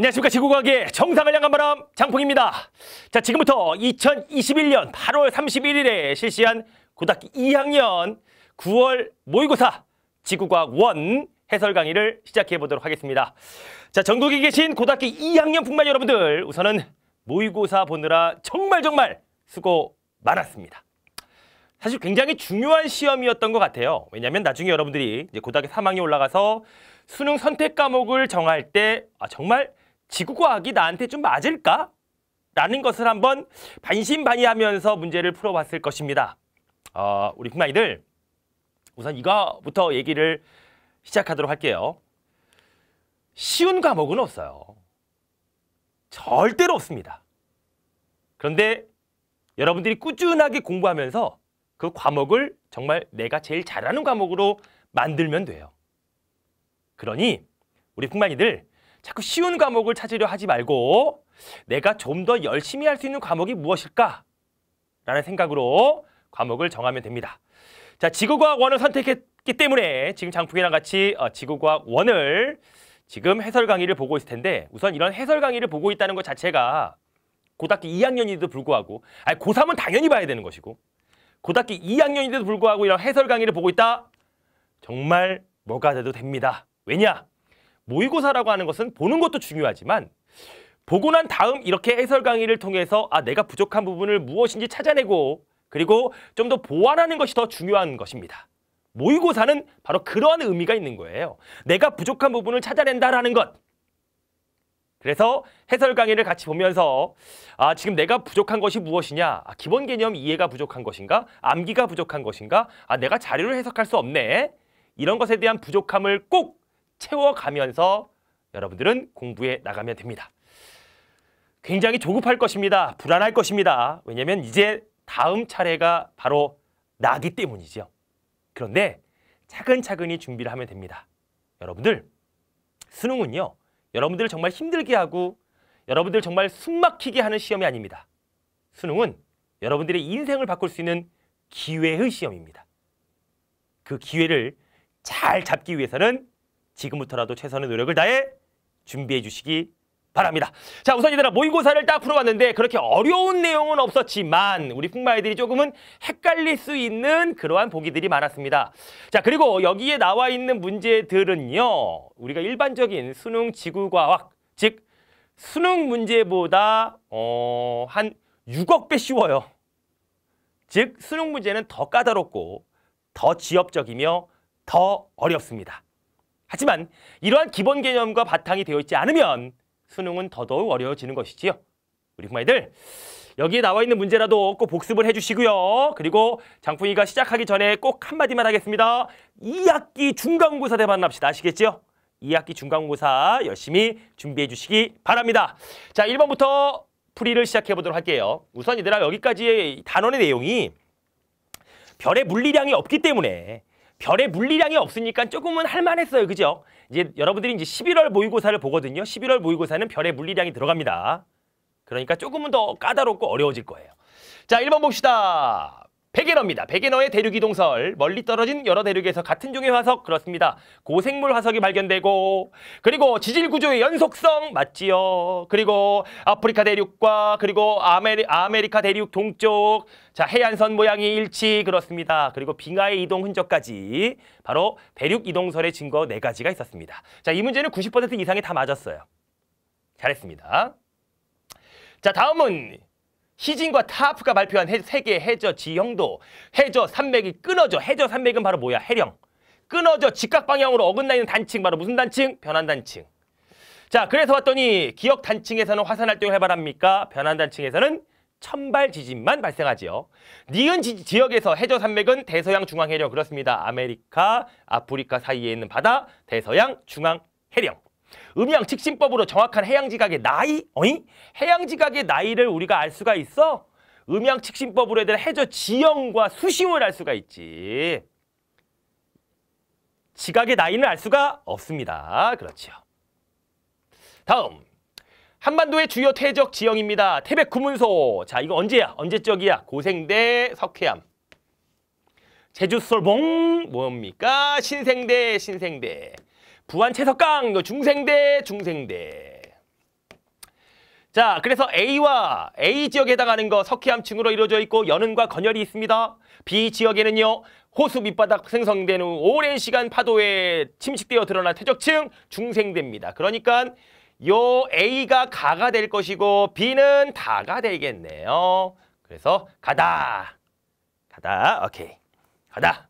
안녕하십니까 지구과학의 정상을 향한 바람 장풍입니다. 자 지금부터 2021년 8월 31일에 실시한 고등학교 2학년 9월 모의고사 지구과학 1 해설 강의를 시작해 보도록 하겠습니다. 자 전국에 계신 고등학교 2학년뿐만 여러분들 우선은 모의고사 보느라 정말 정말 수고 많았습니다. 사실 굉장히 중요한 시험이었던 것 같아요. 왜냐하면 나중에 여러분들이 이제 고등학교 3학년 올라가서 수능 선택 과목을 정할 때 아, 정말 지구과학이 나한테 좀 맞을까? 라는 것을 한번 반신반의하면서 문제를 풀어봤을 것입니다. 어, 우리 흑마이들 우선 이거부터 얘기를 시작하도록 할게요. 쉬운 과목은 없어요. 절대로 없습니다. 그런데 여러분들이 꾸준하게 공부하면서 그 과목을 정말 내가 제일 잘하는 과목으로 만들면 돼요. 그러니 우리 풍만이들 자꾸 쉬운 과목을 찾으려 하지 말고 내가 좀 더 열심히 할 수 있는 과목이 무엇일까? 라는 생각으로 과목을 정하면 됩니다. 자, 지구과학 원을 선택했기 때문에 지금 장풍이랑 같이 어, 지구과학 원을 지금 해설 강의를 보고 있을 텐데 우선 이런 해설 강의를 보고 있다는 것 자체가 고등학교 2학년이데도 불구하고 아니 고3은 당연히 봐야 되는 것이고 고등학교 2학년이데도 불구하고 이런 해설 강의를 보고 있다? 정말 뭐가 돼도 됩니다. 왜냐? 모의고사라고 하는 것은 보는 것도 중요하지만 보고 난 다음 이렇게 해설 강의를 통해서 아 내가 부족한 부분을 무엇인지 찾아내고 그리고 좀 더 보완하는 것이 더 중요한 것입니다. 모의고사는 바로 그러한 의미가 있는 거예요. 내가 부족한 부분을 찾아낸다라는 것. 그래서 해설 강의를 같이 보면서 아 지금 내가 부족한 것이 무엇이냐 아, 기본 개념 이해가 부족한 것인가 암기가 부족한 것인가 아 내가 자료를 해석할 수 없네 이런 것에 대한 부족함을 꼭 채워가면서 여러분들은 공부해 나가면 됩니다. 굉장히 조급할 것입니다. 불안할 것입니다. 왜냐하면 이제 다음 차례가 바로 나기 때문이죠. 그런데 차근차근히 준비를 하면 됩니다. 여러분들 수능은요. 여러분들을 정말 힘들게 하고 여러분들 정말 숨막히게 하는 시험이 아닙니다. 수능은 여러분들의 인생을 바꿀 수 있는 기회의 시험입니다. 그 기회를 잘 잡기 위해서는 지금부터라도 최선의 노력을 다해 준비해 주시기 바랍니다. 자, 우선 얘들아 모의고사를 딱 풀어봤는데 그렇게 어려운 내용은 없었지만 우리 풍마애들이 조금은 헷갈릴 수 있는 그러한 보기들이 많았습니다. 자, 그리고 여기에 나와 있는 문제들은요. 우리가 일반적인 수능 지구과학, 즉 수능 문제보다 어, 한 6억 배 쉬워요. 즉 수능 문제는 더 까다롭고 더 지엽적이며 더 어렵습니다. 하지만 이러한 기본 개념과 바탕이 되어 있지 않으면 수능은 더더욱 어려워지는 것이지요. 우리 구마이들 여기에 나와 있는 문제라도 꼭 복습을 해주시고요. 그리고 장풍이가 시작하기 전에 꼭 한마디만 하겠습니다. 2학기 중간고사 대만납시다. 아시겠지요? 2학기 중간고사 열심히 준비해 주시기 바랍니다. 자, 1번부터 풀이를 시작해 보도록 할게요. 우선 얘들아 여기까지의 단원의 내용이 별의 물리량이 없기 때문에 별의 물리량이 없으니까 조금은 할만했어요. 그죠? 이제 여러분들이 이제 11월 모의고사를 보거든요. 11월 모의고사는 별의 물리량이 들어갑니다. 그러니까 조금은 더 까다롭고 어려워질 거예요. 자, 1번 봅시다. 백에너입니다. 백에너의 대륙 이동설, 멀리 떨어진 여러 대륙에서 같은 종의 화석, 그렇습니다. 고생물 화석이 발견되고, 그리고 지질 구조의 연속성, 맞지요. 그리고 아프리카 대륙과, 그리고 아메리, 아메리카 대륙 동쪽, 자, 해안선 모양이 일치, 그렇습니다. 그리고 빙하의 이동 흔적까지, 바로 대륙 이동설의 증거 네가지가 있었습니다. 자, 이 문제는 90% 이상이 다 맞았어요. 잘했습니다. 자, 다음은 시진과 타프가 발표한 세계 해저 지형도 해저 산맥이 끊어져 해저 산맥은 바로 뭐야 해령 끊어져 직각 방향으로 어긋나 있는 단층 바로 무슨 단층 변환 단층 자 그래서 봤더니 기억 단층에서는 화산 활동을 해바랍니까 변환 단층에서는 천발 지진만 발생하지요. 니은 지, 지역에서 해저 산맥은 대서양 중앙 해령 그렇습니다. 아메리카, 아프리카 사이에 있는 바다, 대서양 중앙 해령. 음양 직신법으로 정확한 해양지각의 나이? 어이? 해양지각의 나이를 우리가 알 수가 있어? 음양 직신법으로 해야 해저 지형과 수심을 알 수가 있지. 지각의 나이는 알 수가 없습니다. 그렇지요. 다음. 한반도의 주요 퇴적 지형입니다. 태백 구문소. 자, 이거 언제야? 언제적이야? 고생대, 석회암. 제주솔봉 뭡니까? 신생대, 신생대. 부안 채석강 너 중생대 중생대 자 그래서 A와 A 지역에 해당하는 거 석회암층으로 이루어져 있고 연은과 건열이 있습니다 B 지역에는요 호수 밑바닥 생성된 후 오랜 시간 파도에 침식되어 드러난 퇴적층 중생대입니다 그러니까 요 A가 가가 될 것이고 B는 다가 되겠네요 그래서 가다 가다 오케이 가다